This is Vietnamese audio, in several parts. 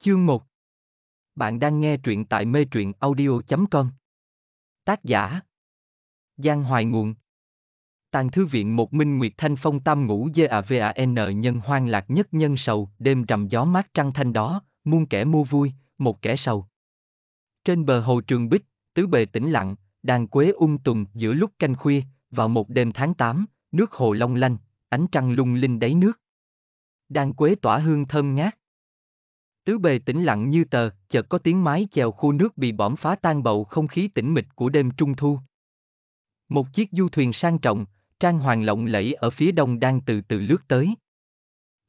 Chương 1 Bạn đang nghe truyện tại mê truyện audio.com Tác giả Giang Hoài Nguồn Tàng thư viện một minh nguyệt thanh phong tam ngũ GAVAN nhân hoang lạc nhất nhân sầu, đêm rằm gió mát trăng thanh đó, muôn kẻ mua vui, một kẻ sầu. Trên bờ hồ Trường Bích, tứ bề tĩnh lặng, đàn quế ung tùm giữa lúc canh khuya, vào một đêm tháng 8, nước hồ long lanh, ánh trăng lung linh đáy nước. Đàn quế tỏa hương thơm ngát, Tứ bề tĩnh lặng như tờ, chợt có tiếng mái chèo khu nước bị bõm phá tan bầu không khí tĩnh mịch của đêm trung thu. Một chiếc du thuyền sang trọng, trang hoàng lộng lẫy ở phía đông đang từ từ lướt tới.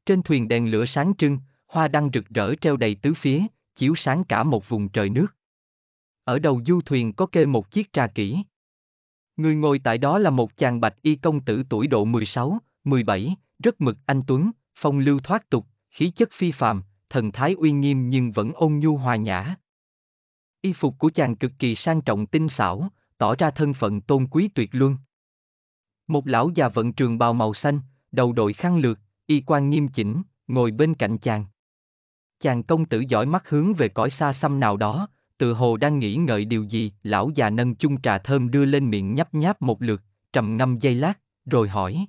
Trên thuyền đèn lửa sáng trưng, hoa đăng rực rỡ treo đầy tứ phía, chiếu sáng cả một vùng trời nước. Ở đầu du thuyền có kê một chiếc trà kỹ. Người ngồi tại đó là một chàng bạch y công tử tuổi độ 16, 17, rất mực anh Tuấn, phong lưu thoát tục, khí chất phi phàm, thần thái uy nghiêm nhưng vẫn ôn nhu hòa nhã. Y phục của chàng cực kỳ sang trọng tinh xảo, tỏ ra thân phận tôn quý tuyệt luân. Một lão già vận trường bào màu xanh, đầu đội khăn lược, y quan nghiêm chỉnh, ngồi bên cạnh chàng. Chàng công tử giỏi mắt hướng về cõi xa xăm nào đó, tự hồ đang nghĩ ngợi điều gì, lão già nâng chung trà thơm đưa lên miệng nhấp nháp một lượt, trầm ngâm giây lát, rồi hỏi.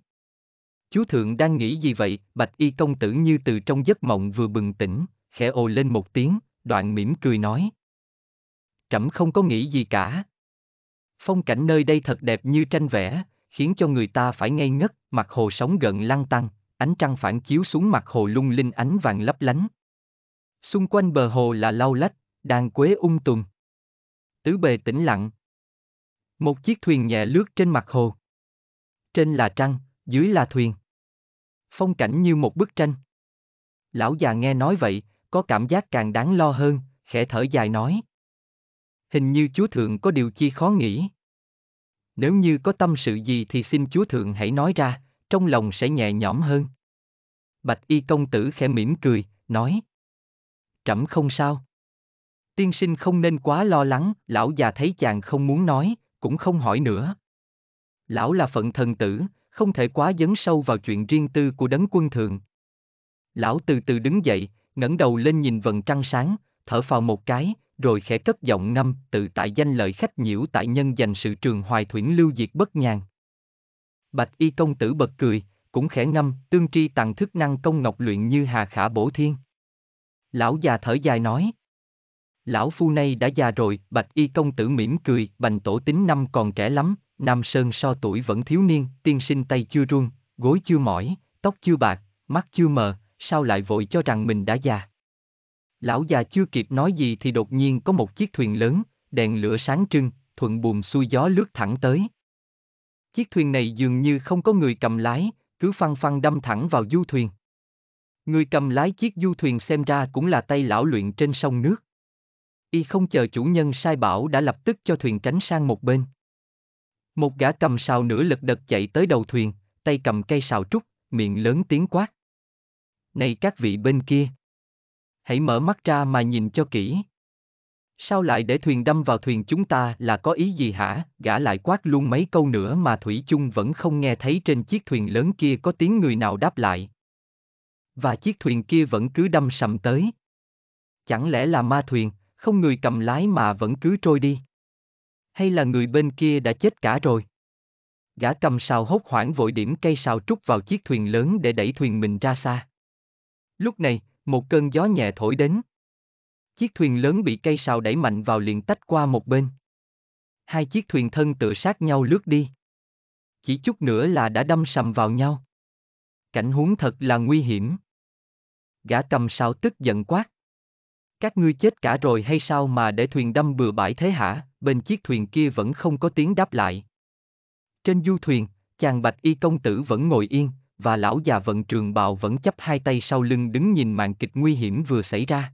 Chú thượng đang nghĩ gì vậy? Bạch y công tử như từ trong giấc mộng vừa bừng tỉnh, khẽ ồ lên một tiếng, đoạn mỉm cười nói. Trẫm không có nghĩ gì cả. Phong cảnh nơi đây thật đẹp như tranh vẽ, khiến cho người ta phải ngây ngất, mặt hồ sóng gần lăng tăng, ánh trăng phản chiếu xuống mặt hồ lung linh ánh vàng lấp lánh. Xung quanh bờ hồ là lau lách, đàn quế ung tùm. Tứ bề tĩnh lặng. Một chiếc thuyền nhẹ lướt trên mặt hồ. Trên là trăng, dưới là thuyền phong cảnh như một bức tranh. Lão già nghe nói vậy, có cảm giác càng đáng lo hơn, khẽ thở dài nói. Hình như Chúa Thượng có điều chi khó nghĩ. Nếu như có tâm sự gì thì xin Chúa Thượng hãy nói ra, trong lòng sẽ nhẹ nhõm hơn. Bạch y công tử khẽ mỉm cười, nói. Trẫm không sao. Tiên sinh không nên quá lo lắng, lão già thấy chàng không muốn nói, cũng không hỏi nữa. Lão là phận thần tử, không thể quá dấn sâu vào chuyện riêng tư của đấng quân thượng. Lão từ từ đứng dậy, ngẩng đầu lên nhìn vầng trăng sáng, thở phào một cái, rồi khẽ cất giọng ngâm tự tại danh lợi khách nhiễu tại nhân dành sự trường hoài thuyển lưu diệt bất nhàn. Bạch y công tử bật cười, cũng khẽ ngâm, tương tri tàng thức năng công ngọc luyện như hà khả bổ thiên. Lão già thở dài nói. Lão phu nay đã già rồi, bạch y công tử mỉm cười, bành tổ tính năm còn trẻ lắm, Nam Sơn so tuổi vẫn thiếu niên, tiên sinh tay chưa run, gối chưa mỏi, tóc chưa bạc, mắt chưa mờ, sao lại vội cho rằng mình đã già. Lão già chưa kịp nói gì thì đột nhiên có một chiếc thuyền lớn, đèn lửa sáng trưng, thuận buồm xuôi gió lướt thẳng tới. Chiếc thuyền này dường như không có người cầm lái, cứ phăng phăng đâm thẳng vào du thuyền. Người cầm lái chiếc du thuyền xem ra cũng là tay lão luyện trên sông nước. Y không chờ chủ nhân sai bảo đã lập tức cho thuyền tránh sang một bên. Một gã cầm sào nửa lật đật chạy tới đầu thuyền, tay cầm cây sào trúc, miệng lớn tiếng quát. Này các vị bên kia! Hãy mở mắt ra mà nhìn cho kỹ. Sao lại để thuyền đâm vào thuyền chúng ta là có ý gì hả? Gã lại quát luôn mấy câu nữa mà Thủy chung vẫn không nghe thấy trên chiếc thuyền lớn kia có tiếng người nào đáp lại. Và chiếc thuyền kia vẫn cứ đâm sầm tới. Chẳng lẽ là ma thuyền, không người cầm lái mà vẫn cứ trôi đi hay là người bên kia đã chết cả rồi? Gã cầm sào hốt hoảng vội điểm cây sào trút vào chiếc thuyền lớn để đẩy thuyền mình ra xa. Lúc này, một cơn gió nhẹ thổi đến. Chiếc thuyền lớn bị cây sào đẩy mạnh vào liền tách qua một bên. Hai chiếc thuyền thân tựa sát nhau lướt đi. Chỉ chút nữa là đã đâm sầm vào nhau. Cảnh huống thật là nguy hiểm. Gã cầm sào tức giận quát. Các ngươi chết cả rồi hay sao mà để thuyền đâm bừa bãi thế hả? bên chiếc thuyền kia vẫn không có tiếng đáp lại. Trên du thuyền, chàng bạch y công tử vẫn ngồi yên, và lão già vận trường bào vẫn chấp hai tay sau lưng đứng nhìn màn kịch nguy hiểm vừa xảy ra.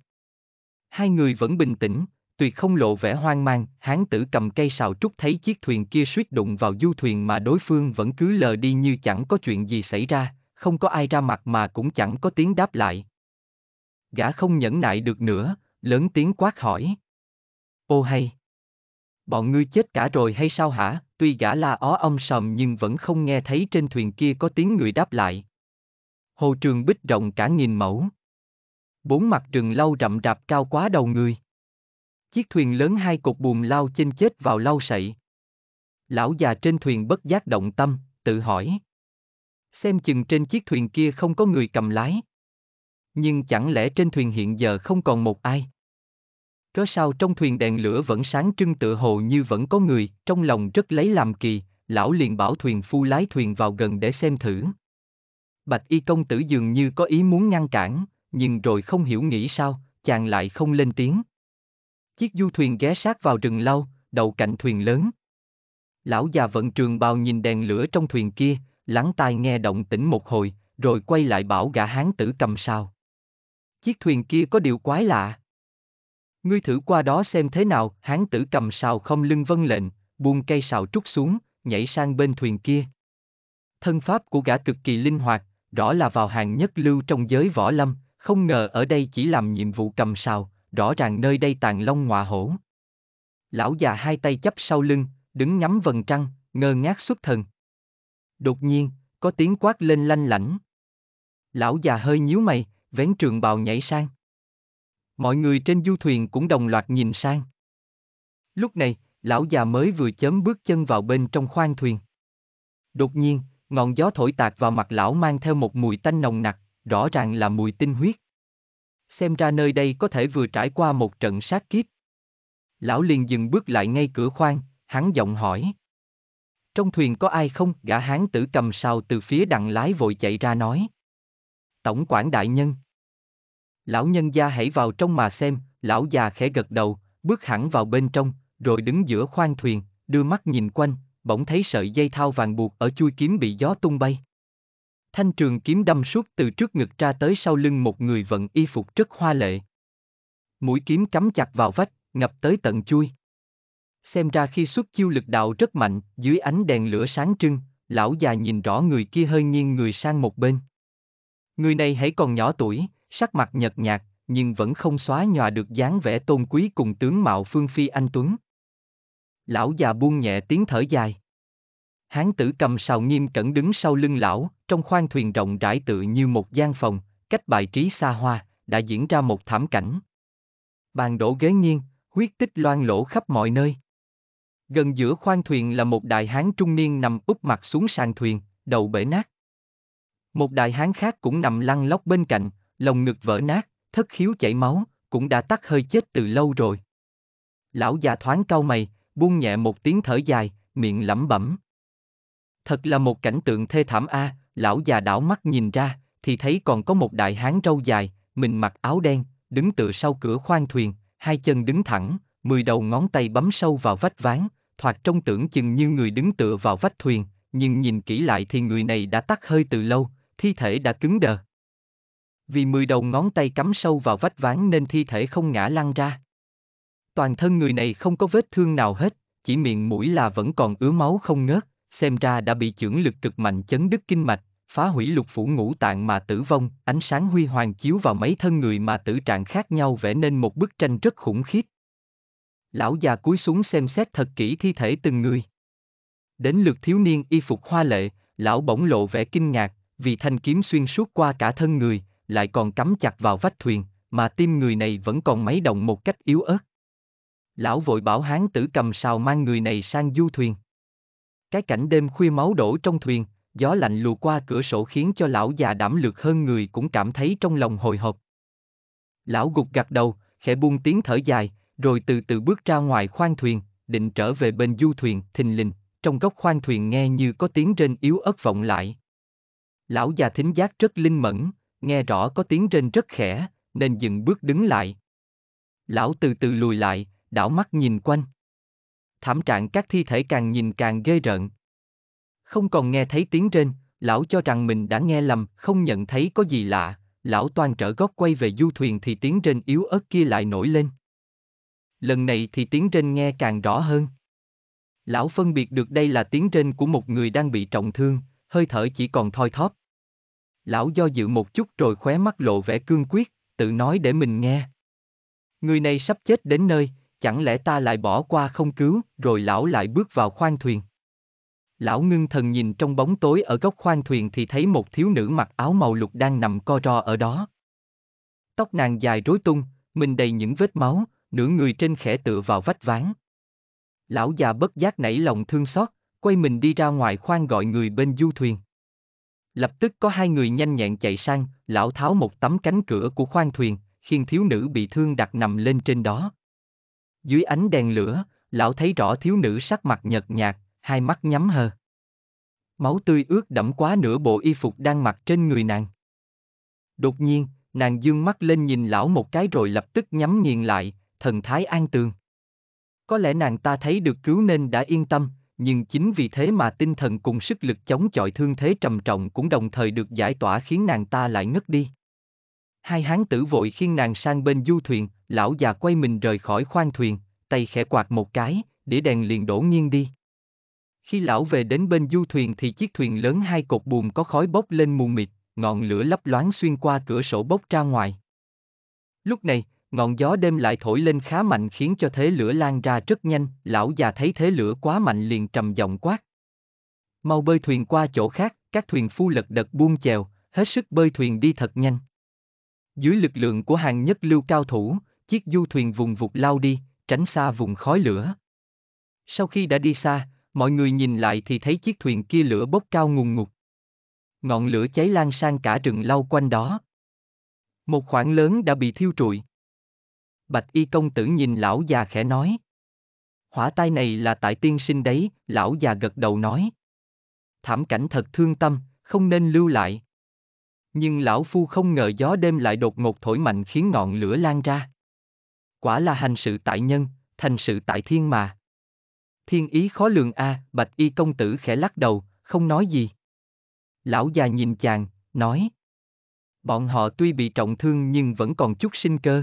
Hai người vẫn bình tĩnh, tuyệt không lộ vẻ hoang mang, hán tử cầm cây sào trúc thấy chiếc thuyền kia suýt đụng vào du thuyền mà đối phương vẫn cứ lờ đi như chẳng có chuyện gì xảy ra, không có ai ra mặt mà cũng chẳng có tiếng đáp lại. Gã không nhẫn nại được nữa, lớn tiếng quát hỏi. Ô hay! bọn ngươi chết cả rồi hay sao hả? Tuy gã la ó âm sầm nhưng vẫn không nghe thấy trên thuyền kia có tiếng người đáp lại. Hồ trường bích rộng cả nghìn mẫu. Bốn mặt rừng lau rậm rạp cao quá đầu người. Chiếc thuyền lớn hai cột buồm lao chênh chết vào lau sậy. Lão già trên thuyền bất giác động tâm, tự hỏi. Xem chừng trên chiếc thuyền kia không có người cầm lái. Nhưng chẳng lẽ trên thuyền hiện giờ không còn một ai? Cớ sao trong thuyền đèn lửa vẫn sáng trưng tựa hồ như vẫn có người, trong lòng rất lấy làm kỳ, lão liền bảo thuyền phu lái thuyền vào gần để xem thử. Bạch y công tử dường như có ý muốn ngăn cản, nhưng rồi không hiểu nghĩ sao, chàng lại không lên tiếng. Chiếc du thuyền ghé sát vào rừng lau, đầu cạnh thuyền lớn. Lão già vận trường bào nhìn đèn lửa trong thuyền kia, lắng tai nghe động tĩnh một hồi, rồi quay lại bảo gã hán tử cầm sao. Chiếc thuyền kia có điều quái lạ. Ngươi thử qua đó xem thế nào, hán tử cầm sào không lưng vân lệnh, buông cây sào trút xuống, nhảy sang bên thuyền kia. Thân pháp của gã cực kỳ linh hoạt, rõ là vào hàng nhất lưu trong giới võ lâm, không ngờ ở đây chỉ làm nhiệm vụ cầm sào, rõ ràng nơi đây tàn long ngọa hổ. Lão già hai tay chấp sau lưng, đứng ngắm vần trăng, ngơ ngác xuất thần. Đột nhiên, có tiếng quát lên lanh lảnh. Lão già hơi nhíu mày, vén trường bào nhảy sang. Mọi người trên du thuyền cũng đồng loạt nhìn sang. Lúc này, lão già mới vừa chớm bước chân vào bên trong khoang thuyền. Đột nhiên, ngọn gió thổi tạt vào mặt lão mang theo một mùi tanh nồng nặc, rõ ràng là mùi tinh huyết. Xem ra nơi đây có thể vừa trải qua một trận sát kiếp. Lão liền dừng bước lại ngay cửa khoang, hắn giọng hỏi. Trong thuyền có ai không? Gã hán tử cầm sao từ phía đằng lái vội chạy ra nói. Tổng quản đại nhân. Lão nhân gia hãy vào trong mà xem, lão già khẽ gật đầu, bước hẳn vào bên trong, rồi đứng giữa khoang thuyền, đưa mắt nhìn quanh, bỗng thấy sợi dây thao vàng buộc ở chui kiếm bị gió tung bay. Thanh trường kiếm đâm suốt từ trước ngực ra tới sau lưng một người vận y phục rất hoa lệ. Mũi kiếm cắm chặt vào vách, ngập tới tận chui. Xem ra khi xuất chiêu lực đạo rất mạnh, dưới ánh đèn lửa sáng trưng, lão già nhìn rõ người kia hơi nghiêng người sang một bên. Người này hãy còn nhỏ tuổi, sắc mặt nhợt nhạt, nhưng vẫn không xóa nhòa được dáng vẻ tôn quý cùng tướng mạo phương phi anh tuấn. Lão già buông nhẹ tiếng thở dài. Hán tử cầm sào nghiêm cẩn đứng sau lưng lão, trong khoang thuyền rộng rãi tự như một gian phòng, cách bài trí xa hoa, đã diễn ra một thảm cảnh. Bàn đổ ghế nghiêng, huyết tích loang lỗ khắp mọi nơi. Gần giữa khoang thuyền là một đại hán trung niên nằm úp mặt xuống sàn thuyền, đầu bể nát. Một đại hán khác cũng nằm lăn lóc bên cạnh, lồng ngực vỡ nát, thất khiếu chảy máu, cũng đã tắt hơi chết từ lâu rồi. Lão già thoáng cau mày, buông nhẹ một tiếng thở dài, miệng lẩm bẩm. Thật là một cảnh tượng thê thảm a, à, lão già đảo mắt nhìn ra, thì thấy còn có một đại hán râu dài, mình mặc áo đen, đứng tựa sau cửa khoang thuyền, hai chân đứng thẳng, mười đầu ngón tay bấm sâu vào vách ván, thoạt trông tưởng chừng như người đứng tựa vào vách thuyền, nhưng nhìn kỹ lại thì người này đã tắt hơi từ lâu, thi thể đã cứng đờ, vì 10 đầu ngón tay cắm sâu vào vách ván nên thi thể không ngã lăn ra. Toàn thân người này không có vết thương nào hết, chỉ miệng mũi là vẫn còn ứa máu không ngớt, xem ra đã bị chưởng lực cực mạnh chấn đứt kinh mạch, phá hủy lục phủ ngũ tạng mà tử vong, ánh sáng huy hoàng chiếu vào mấy thân người mà tử trạng khác nhau vẽ nên một bức tranh rất khủng khiếp. Lão già cúi xuống xem xét thật kỹ thi thể từng người. Đến lượt thiếu niên y phục hoa lệ, lão bỗng lộ vẻ kinh ngạc, vì thanh kiếm xuyên suốt qua cả thân người, lại còn cắm chặt vào vách thuyền, mà tim người này vẫn còn mấy đồng một cách yếu ớt. Lão vội bảo hán tử cầm sào mang người này sang du thuyền. Cái cảnh đêm khuya máu đổ trong thuyền, gió lạnh lùa qua cửa sổ khiến cho lão già đảm lược hơn người cũng cảm thấy trong lòng hồi hộp. Lão gục gặt đầu, khẽ buông tiếng thở dài, rồi từ từ bước ra ngoài khoang thuyền, định trở về bên du thuyền, thình lình, trong góc khoang thuyền nghe như có tiếng rên yếu ớt vọng lại. Lão già thính giác rất linh mẫn, nghe rõ có tiếng rên rất khẽ, nên dừng bước đứng lại. Lão từ từ lùi lại, đảo mắt nhìn quanh. Thảm trạng các thi thể càng nhìn càng ghê rợn. Không còn nghe thấy tiếng rên, lão cho rằng mình đã nghe lầm, không nhận thấy có gì lạ, lão toan trở gót quay về du thuyền thì tiếng rên yếu ớt kia lại nổi lên. Lần này thì tiếng rên nghe càng rõ hơn. Lão phân biệt được đây là tiếng rên của một người đang bị trọng thương, hơi thở chỉ còn thoi thóp lão do dự một chút rồi khóe mắt lộ vẻ cương quyết, tự nói để mình nghe. Người này sắp chết đến nơi, chẳng lẽ ta lại bỏ qua không cứu, rồi lão lại bước vào khoang thuyền. Lão ngưng thần nhìn trong bóng tối ở góc khoang thuyền thì thấy một thiếu nữ mặc áo màu lục đang nằm co ro ở đó. Tóc nàng dài rối tung, mình đầy những vết máu, nửa người trên khẽ tựa vào vách ván. Lão già bất giác nảy lòng thương xót, quay mình đi ra ngoài khoang gọi người bên du thuyền. Lập tức có hai người nhanh nhẹn chạy sang, lão tháo một tấm cánh cửa của khoang thuyền, khiến thiếu nữ bị thương đặt nằm lên trên đó. Dưới ánh đèn lửa, lão thấy rõ thiếu nữ sắc mặt nhợt nhạt, hai mắt nhắm hờ. Máu tươi ướt đẫm quá nửa bộ y phục đang mặc trên người nàng. Đột nhiên, nàng dương mắt lên nhìn lão một cái rồi lập tức nhắm nghiền lại, thần thái an tường. Có lẽ nàng ta thấy được cứu nên đã yên tâm, nhưng chính vì thế mà tinh thần cùng sức lực chống chọi thương thế trầm trọng cũng đồng thời được giải tỏa khiến nàng ta lại ngất đi. Hai hán tử vội khiêng nàng sang bên du thuyền, lão già quay mình rời khỏi khoang thuyền, tay khẽ quạt một cái, để đèn liền đổ nghiêng đi. Khi lão về đến bên du thuyền thì chiếc thuyền lớn hai cột buồm có khói bốc lên mù mịt, ngọn lửa lấp loáng xuyên qua cửa sổ bốc ra ngoài. Lúc này, ngọn gió đêm lại thổi lên khá mạnh khiến cho thế lửa lan ra rất nhanh, lão già thấy thế lửa quá mạnh liền trầm giọng quát. Mau bơi thuyền qua chỗ khác, các thuyền phu lật đật buông chèo, hết sức bơi thuyền đi thật nhanh. Dưới lực lượng của hàng nhất lưu cao thủ, chiếc du thuyền vùng vụt lao đi, tránh xa vùng khói lửa. Sau khi đã đi xa, mọi người nhìn lại thì thấy chiếc thuyền kia lửa bốc cao ngùng ngục. Ngọn lửa cháy lan sang cả rừng lau quanh đó. Một khoảng lớn đã bị thiêu trụi. Bạch y công tử nhìn lão già khẽ nói. Hỏa tai này là tại tiên sinh đấy, lão già gật đầu nói. Thảm cảnh thật thương tâm, không nên lưu lại. Nhưng lão phu không ngờ gió đêm lại đột ngột thổi mạnh khiến ngọn lửa lan ra. Quả là hành sự tại nhân, thành sự tại thiên mà. Thiên ý khó lường a, à, bạch y công tử khẽ lắc đầu, không nói gì. Lão già nhìn chàng, nói. Bọn họ tuy bị trọng thương nhưng vẫn còn chút sinh cơ.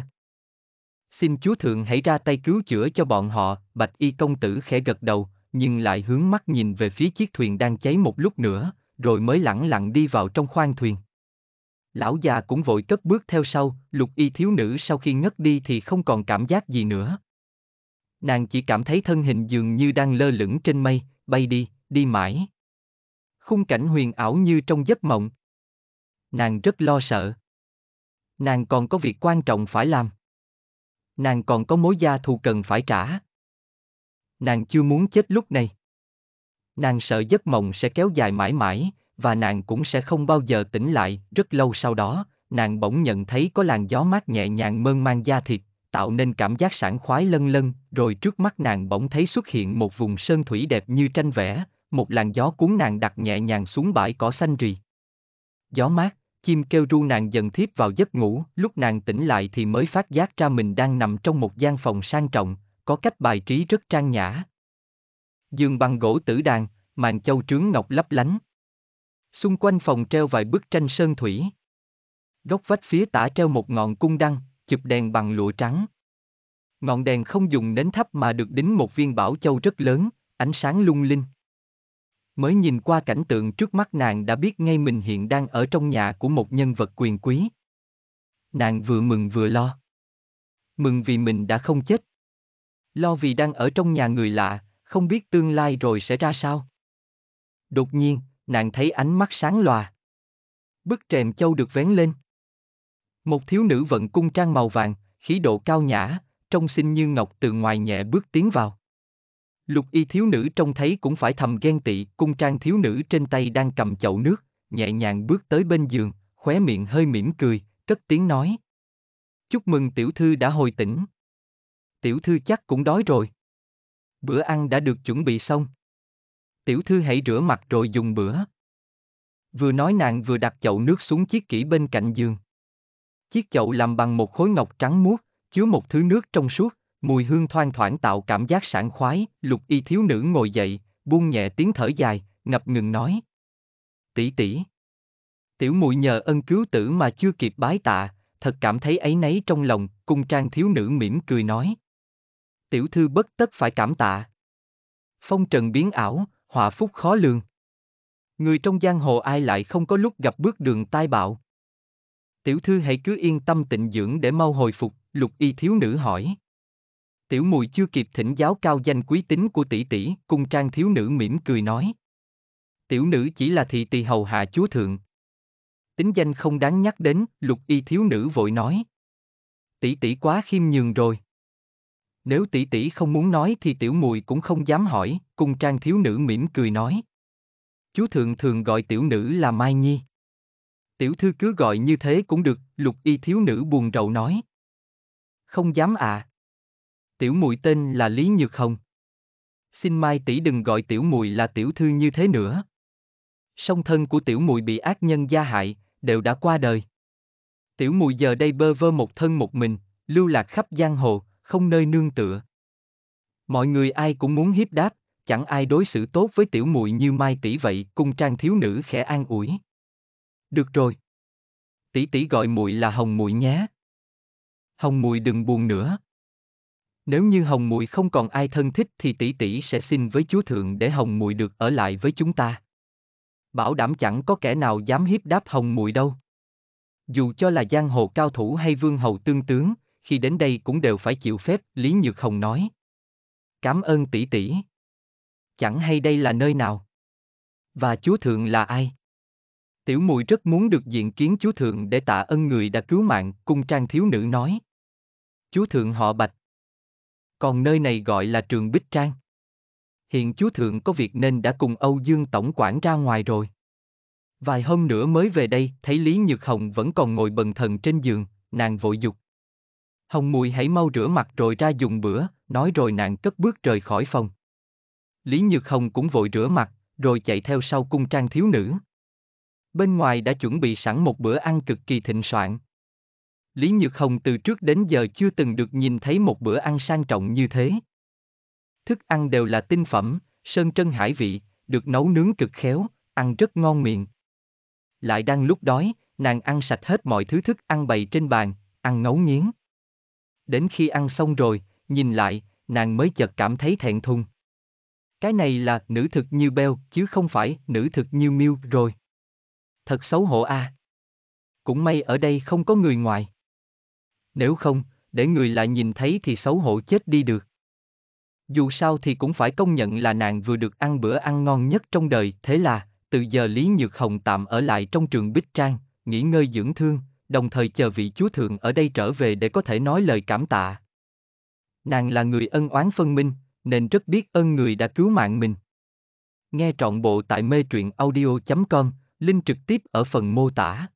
Xin Chúa Thượng hãy ra tay cứu chữa cho bọn họ, Bạch Y Công Tử khẽ gật đầu, nhưng lại hướng mắt nhìn về phía chiếc thuyền đang cháy một lúc nữa, rồi mới lẳng lặng đi vào trong khoang thuyền. Lão già cũng vội cất bước theo sau, lục y thiếu nữ sau khi ngất đi thì không còn cảm giác gì nữa. Nàng chỉ cảm thấy thân hình dường như đang lơ lửng trên mây, bay đi, đi mãi. Khung cảnh huyền ảo như trong giấc mộng. Nàng rất lo sợ. Nàng còn có việc quan trọng phải làm nàng còn có mối gia thù cần phải trả. Nàng chưa muốn chết lúc này. Nàng sợ giấc mộng sẽ kéo dài mãi mãi, và nàng cũng sẽ không bao giờ tỉnh lại, rất lâu sau đó, nàng bỗng nhận thấy có làn gió mát nhẹ nhàng mơn mang da thịt, tạo nên cảm giác sảng khoái lân lân, rồi trước mắt nàng bỗng thấy xuất hiện một vùng sơn thủy đẹp như tranh vẽ, một làn gió cuốn nàng đặt nhẹ nhàng xuống bãi cỏ xanh rì. Gió mát, chim kêu ru nàng dần thiếp vào giấc ngủ, lúc nàng tỉnh lại thì mới phát giác ra mình đang nằm trong một gian phòng sang trọng, có cách bài trí rất trang nhã. Giường bằng gỗ tử đàn, màn châu trướng ngọc lấp lánh. Xung quanh phòng treo vài bức tranh sơn thủy. Góc vách phía tả treo một ngọn cung đăng, chụp đèn bằng lụa trắng. Ngọn đèn không dùng nến thắp mà được đính một viên bảo châu rất lớn, ánh sáng lung linh. Mới nhìn qua cảnh tượng trước mắt nàng đã biết ngay mình hiện đang ở trong nhà của một nhân vật quyền quý. Nàng vừa mừng vừa lo. Mừng vì mình đã không chết. Lo vì đang ở trong nhà người lạ, không biết tương lai rồi sẽ ra sao. Đột nhiên, nàng thấy ánh mắt sáng lòa. Bức trèm châu được vén lên. Một thiếu nữ vận cung trang màu vàng, khí độ cao nhã, trông xinh như ngọc từ ngoài nhẹ bước tiến vào. Lục y thiếu nữ trông thấy cũng phải thầm ghen tị, cung trang thiếu nữ trên tay đang cầm chậu nước, nhẹ nhàng bước tới bên giường, khóe miệng hơi mỉm cười, cất tiếng nói. Chúc mừng tiểu thư đã hồi tỉnh. Tiểu thư chắc cũng đói rồi. Bữa ăn đã được chuẩn bị xong. Tiểu thư hãy rửa mặt rồi dùng bữa. Vừa nói nàng vừa đặt chậu nước xuống chiếc kỹ bên cạnh giường. Chiếc chậu làm bằng một khối ngọc trắng muốt, chứa một thứ nước trong suốt, Mùi hương thoang thoảng tạo cảm giác sảng khoái, lục y thiếu nữ ngồi dậy, buông nhẹ tiếng thở dài, ngập ngừng nói. Tỷ tỷ. Tiểu muội nhờ ân cứu tử mà chưa kịp bái tạ, thật cảm thấy ấy nấy trong lòng, cung trang thiếu nữ mỉm cười nói. Tiểu thư bất tất phải cảm tạ. Phong trần biến ảo, họa phúc khó lường. Người trong giang hồ ai lại không có lúc gặp bước đường tai bạo. Tiểu thư hãy cứ yên tâm tịnh dưỡng để mau hồi phục, lục y thiếu nữ hỏi tiểu mùi chưa kịp thỉnh giáo cao danh quý tính của tỷ tỷ, cung trang thiếu nữ mỉm cười nói. Tiểu nữ chỉ là thị tỳ hầu hạ chúa thượng. Tính danh không đáng nhắc đến, lục y thiếu nữ vội nói. Tỷ tỷ quá khiêm nhường rồi. Nếu tỷ tỷ không muốn nói thì tiểu mùi cũng không dám hỏi, cung trang thiếu nữ mỉm cười nói. Chúa thượng thường gọi tiểu nữ là Mai Nhi. Tiểu thư cứ gọi như thế cũng được, lục y thiếu nữ buồn rầu nói. Không dám ạ. À tiểu muội tên là Lý Nhược Hồng. Xin Mai tỷ đừng gọi tiểu muội là tiểu thư như thế nữa. Song thân của tiểu muội bị ác nhân gia hại, đều đã qua đời. Tiểu muội giờ đây bơ vơ một thân một mình, lưu lạc khắp giang hồ, không nơi nương tựa. Mọi người ai cũng muốn hiếp đáp, chẳng ai đối xử tốt với tiểu muội như Mai tỷ vậy, cùng trang thiếu nữ khẽ an ủi. Được rồi. Tỷ tỷ gọi muội là Hồng muội nhé. Hồng muội đừng buồn nữa. Nếu như Hồng Muội không còn ai thân thích thì tỷ tỷ sẽ xin với Chúa Thượng để Hồng Muội được ở lại với chúng ta. Bảo đảm chẳng có kẻ nào dám hiếp đáp Hồng Muội đâu. Dù cho là giang hồ cao thủ hay vương hầu tương tướng, khi đến đây cũng đều phải chịu phép, Lý Nhược Hồng nói. Cảm ơn tỷ tỷ. Chẳng hay đây là nơi nào. Và Chúa Thượng là ai? Tiểu Mùi rất muốn được diện kiến Chúa Thượng để tạ ân người đã cứu mạng, cung trang thiếu nữ nói. Chúa Thượng họ Bạch còn nơi này gọi là trường Bích Trang. Hiện chúa thượng có việc nên đã cùng Âu Dương Tổng quản ra ngoài rồi. Vài hôm nữa mới về đây, thấy Lý Nhược Hồng vẫn còn ngồi bần thần trên giường, nàng vội dục. Hồng mùi hãy mau rửa mặt rồi ra dùng bữa, nói rồi nàng cất bước rời khỏi phòng. Lý Nhược Hồng cũng vội rửa mặt, rồi chạy theo sau cung trang thiếu nữ. Bên ngoài đã chuẩn bị sẵn một bữa ăn cực kỳ thịnh soạn. Lý Nhược Hồng từ trước đến giờ chưa từng được nhìn thấy một bữa ăn sang trọng như thế. Thức ăn đều là tinh phẩm, sơn trân hải vị, được nấu nướng cực khéo, ăn rất ngon miệng. Lại đang lúc đói, nàng ăn sạch hết mọi thứ thức ăn bày trên bàn, ăn ngấu nghiến. Đến khi ăn xong rồi, nhìn lại, nàng mới chợt cảm thấy thẹn thùng. Cái này là nữ thực như beo chứ không phải nữ thực như miêu rồi. Thật xấu hổ a. À. Cũng may ở đây không có người ngoài nếu không, để người lại nhìn thấy thì xấu hổ chết đi được. Dù sao thì cũng phải công nhận là nàng vừa được ăn bữa ăn ngon nhất trong đời, thế là, từ giờ Lý Nhược Hồng tạm ở lại trong trường Bích Trang, nghỉ ngơi dưỡng thương, đồng thời chờ vị chúa thượng ở đây trở về để có thể nói lời cảm tạ. Nàng là người ân oán phân minh, nên rất biết ơn người đã cứu mạng mình. Nghe trọn bộ tại mê truyện audio.com, link trực tiếp ở phần mô tả.